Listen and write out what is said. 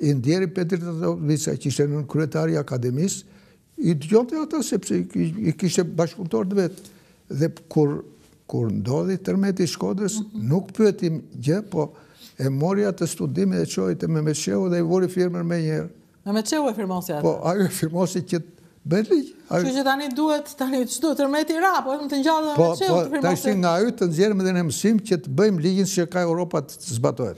i ndjeri Petrit Atovica, që ishte në kryetari akademis, i dëgjonte ata sepse i kishte bashkëpunëtor të vetë. Dhe kur, kur ndodhi tërmeti Shkodrës, mhm. nuk pyetim gjë, po e mori atë studime dhe qojë të me Meqeu dhe i vori firmer me njerë. Me Meqeu e firmosi atë? Po, ajo e firmosi që të bëjt ligjë. Që që tani duhet, tani që duhet tërmeti ra, po e më të njallë dhe po, po, të firmosi? Po, të ishtë nga ajo të nëzjerë me dhe në mësim që të bëjmë ligjin që ka Europa të